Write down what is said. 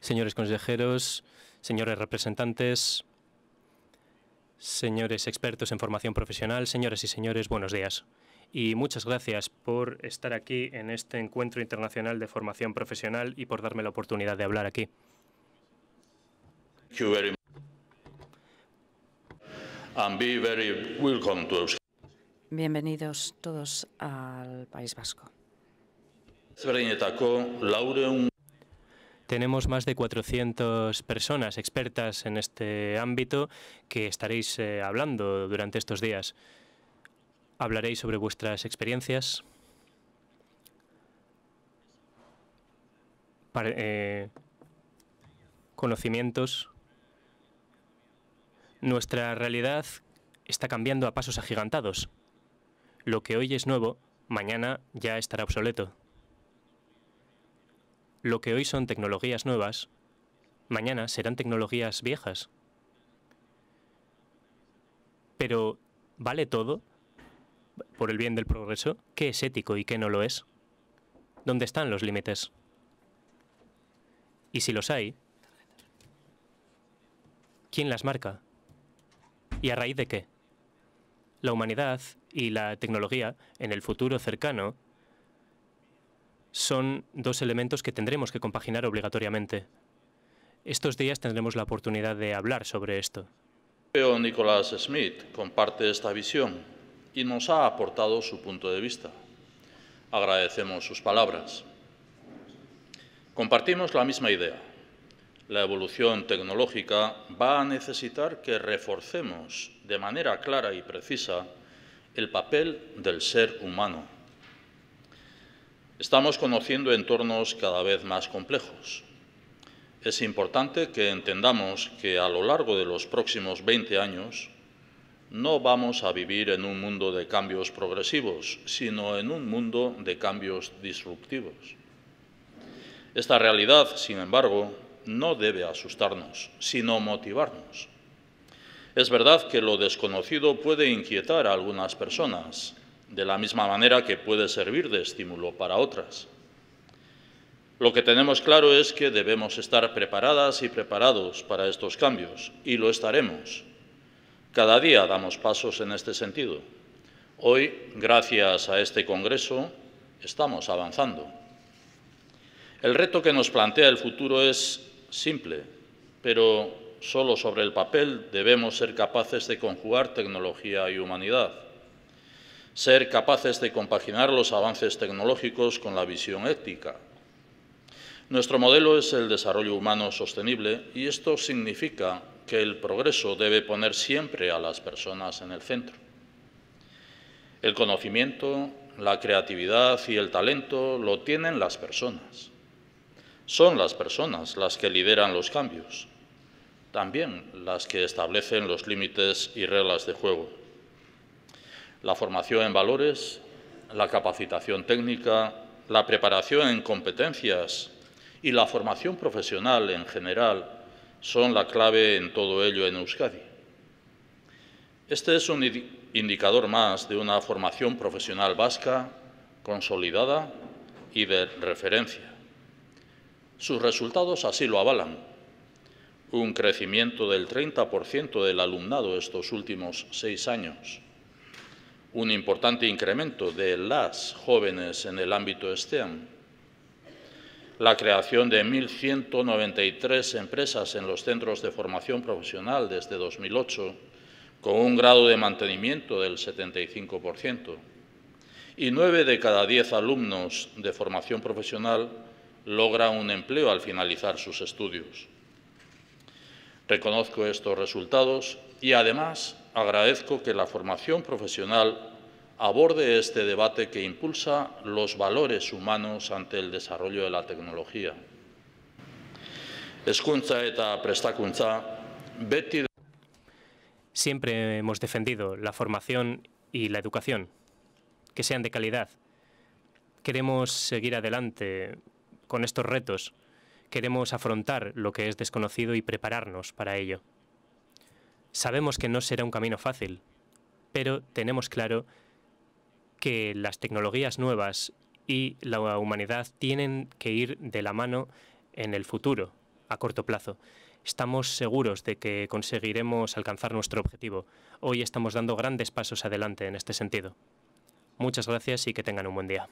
Señores consejeros, señores representantes, señores expertos en formación profesional, señoras y señores, buenos días. Y muchas gracias por estar aquí en este encuentro internacional de formación profesional y por darme la oportunidad de hablar aquí. Bienvenidos todos al País Vasco. Tenemos más de 400 personas expertas en este ámbito que estaréis eh, hablando durante estos días. Hablaréis sobre vuestras experiencias. Eh, conocimientos. Nuestra realidad está cambiando a pasos agigantados. Lo que hoy es nuevo, mañana ya estará obsoleto. Lo que hoy son tecnologías nuevas, mañana serán tecnologías viejas. Pero, ¿vale todo por el bien del progreso? ¿Qué es ético y qué no lo es? ¿Dónde están los límites? Y si los hay, ¿quién las marca? ¿Y a raíz de qué? La humanidad y la tecnología, en el futuro cercano, son dos elementos que tendremos que compaginar obligatoriamente. Estos días tendremos la oportunidad de hablar sobre esto. Pero Nicolás Smith comparte esta visión y nos ha aportado su punto de vista. Agradecemos sus palabras. Compartimos la misma idea. La evolución tecnológica va a necesitar que reforcemos de manera clara y precisa el papel del ser humano Estamos conociendo entornos cada vez más complejos. Es importante que entendamos que a lo largo de los próximos 20 años no vamos a vivir en un mundo de cambios progresivos, sino en un mundo de cambios disruptivos. Esta realidad, sin embargo, no debe asustarnos, sino motivarnos. Es verdad que lo desconocido puede inquietar a algunas personas, de la misma manera que puede servir de estímulo para otras. Lo que tenemos claro es que debemos estar preparadas y preparados para estos cambios, y lo estaremos. Cada día damos pasos en este sentido. Hoy, gracias a este Congreso, estamos avanzando. El reto que nos plantea el futuro es simple, pero solo sobre el papel debemos ser capaces de conjugar tecnología y humanidad ser capaces de compaginar los avances tecnológicos con la visión ética. Nuestro modelo es el desarrollo humano sostenible y esto significa que el progreso debe poner siempre a las personas en el centro. El conocimiento, la creatividad y el talento lo tienen las personas. Son las personas las que lideran los cambios, también las que establecen los límites y reglas de juego la formación en valores, la capacitación técnica, la preparación en competencias y la formación profesional en general son la clave en todo ello en Euskadi. Este es un indicador más de una formación profesional vasca consolidada y de referencia. Sus resultados así lo avalan. Un crecimiento del 30% del alumnado estos últimos seis años un importante incremento de las jóvenes en el ámbito STEM, la creación de 1.193 empresas en los centros de formación profesional desde 2008, con un grado de mantenimiento del 75%, y nueve de cada diez alumnos de formación profesional logran un empleo al finalizar sus estudios. Reconozco estos resultados y, además, agradezco que la formación profesional aborde este debate que impulsa los valores humanos ante el desarrollo de la tecnología. Siempre hemos defendido la formación y la educación, que sean de calidad. Queremos seguir adelante con estos retos, queremos afrontar lo que es desconocido y prepararnos para ello. Sabemos que no será un camino fácil, pero tenemos claro que las tecnologías nuevas y la humanidad tienen que ir de la mano en el futuro, a corto plazo. Estamos seguros de que conseguiremos alcanzar nuestro objetivo. Hoy estamos dando grandes pasos adelante en este sentido. Muchas gracias y que tengan un buen día.